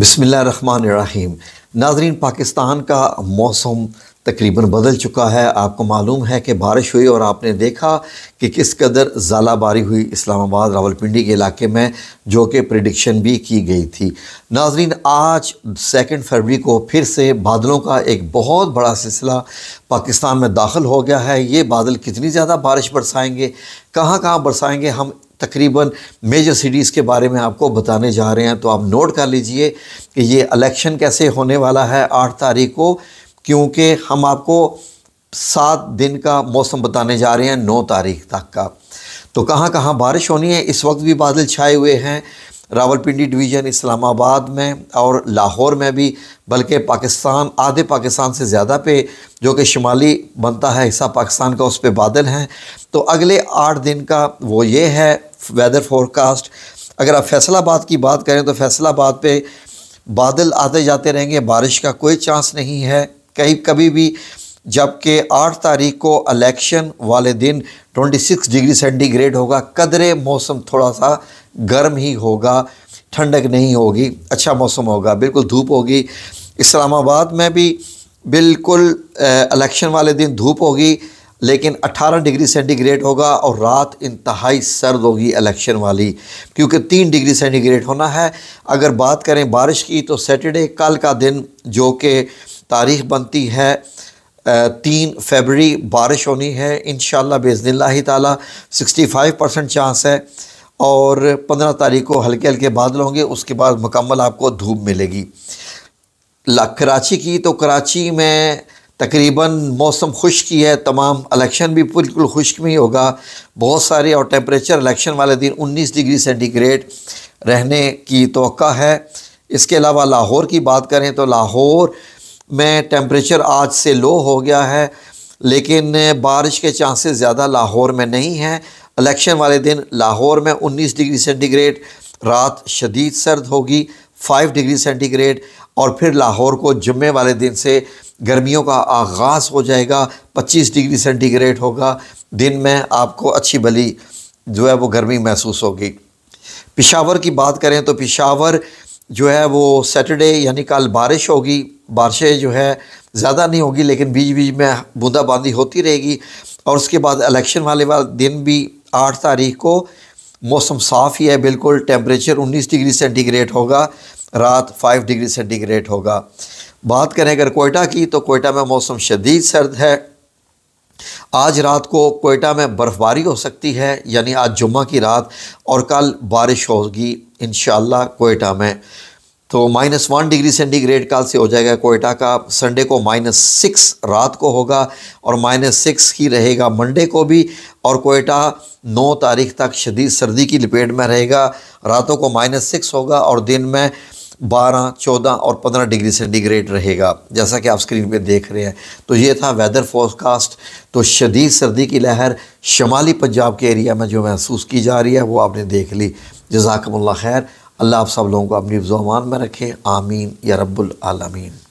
बसमीम नाजरीन पाकिस्तान का मौसम तकरीबन बदल चुका है आपको मालूम है कि बारिश हुई और आपने देखा कि किस कदर ज़ालाबारी हुई इस्लामाबाद रावलपिंडी के इलाके में जो कि प्रडिक्शन भी की गई थी नाजरीन आज सेकेंड फरवरी को फिर से बादलों का एक बहुत बड़ा सिलसिला पाकिस्तान में दाखिल हो गया है ये बादल कितनी ज़्यादा बारिश बरसाएँगे कहाँ कहाँ बरसाएँगे हम तकरीबन मेजर सिटीज़ के बारे में आपको बताने जा रहे हैं तो आप नोट कर लीजिए कि ये इलेक्शन कैसे होने वाला है आठ तारीख को क्योंकि हम आपको सात दिन का मौसम बताने जा रहे हैं नौ तारीख तक का तो कहाँ कहाँ बारिश होनी है इस वक्त भी बादल छाए हुए हैं रावलपिंडी डिवीज़न इस्लामाबाद में और लाहौर में भी बल्कि पाकिस्तान आधे पाकिस्तान से ज़्यादा पे जो कि शुमाली बनता है हिस्सा पाकिस्तान का उस पर बादल हैं तो अगले आठ दिन का वो ये है वेदर फोरकास्ट अगर आप फैसलाबाद की बात करें तो फैसलाबाद पे बादल आते जाते रहेंगे बारिश का कोई चांस नहीं है कहीं कभी भी जबकि 8 तारीख को इलेक्शन वाले दिन 26 डिग्री सेंटीग्रेड होगा कदरे मौसम थोड़ा सा गर्म ही होगा ठंडक नहीं होगी अच्छा मौसम होगा बिल्कुल धूप होगी इस्लामाबाद में भी बिल्कुल इलेक्शन वाले दिन धूप होगी लेकिन 18 डिग्री सेंटीग्रेड होगा और रात इंतहाई सर्द होगी इलेक्शन वाली क्योंकि तीन डिग्री सेंटीग्रेड होना है अगर बात करें बारिश की तो सैटरडे कल का दिन जो कि तारीख बनती है तीन फरवरी बारिश होनी है इन बेज़न ताला 65 परसेंट चांस है और 15 तारीख को हल्के हल्के बादल होंगे उसके बाद मुकम्मल आपको धूप मिलेगी ला कराची की तो कराची में तकरीबन मौसम खुश्क ही है तमाम इलेक्शन भी बिल्कुल खुश्क में ही होगा बहुत सारे और टेम्परेचर इलेक्शन वाले दिन 19 डिग्री सेंटीग्रेड रहने की तो है इसके अलावा लाहौर की बात करें तो लाहौर में टेम्परेचर आज से लो हो गया है लेकिन बारिश के चांसेस ज़्यादा लाहौर में नहीं हैं इलेक्शन वाले दिन लाहौर में 19 डिग्री सेंटीग्रेड रात शदीद सर्द होगी फाइव डिग्री सेंटीग्रेड और फिर लाहौर को जुम्मे वाले दिन से गर्मियों का आगाज़ हो जाएगा 25 डिग्री सेंटीग्रेड होगा दिन में आपको अच्छी भली जो है वो गर्मी महसूस होगी पिशावर की बात करें तो पिशावर जो है वो सैटरडे यानी कल बारिश होगी बारिशें जो है ज़्यादा नहीं होगी लेकिन बीच बीच में बूंदाबांदी होती रहेगी और उसके बाद इलेक्शन वाले वाले दिन भी आठ तारीख को मौसम साफ़ ही है बिल्कुल टेम्परेचर 19 डिग्री सेंटीग्रेड होगा रात 5 डिग्री सेंटीग्रेड होगा बात करें अगर कोयटा की तो कोयटा में मौसम शदीद सर्द है आज रात को कोयटा में बर्फ़बारी हो सकती है यानी आज जुम्मा की रात और कल बारिश होगी इन कोयटा में तो माइनस वन डिग्री सेंटीग्रेड काल से हो जाएगा कोयटा का संडे को माइनस सिक्स रात को होगा और माइनस सिक्स ही रहेगा मंडे को भी और कोयटा नौ तारीख तक शदीद सर्दी की लपेट में रहेगा रातों को माइनस सिक्स होगा और दिन में बारह चौदह और पंद्रह डिग्री सेंटीग्रेड रहेगा जैसा कि आप स्क्रीन पे देख रहे हैं तो ये था वेदर फोरकास्ट तो शदीद सर्दी की लहर शमाली पंजाब के एरिया में जो महसूस की जा रही है वो आपने देख ली जजाकमल्ला खैर अल्लाह आप सब लोगों को अपनी जुबान में रखें आमीन या रब्बुल आलमीन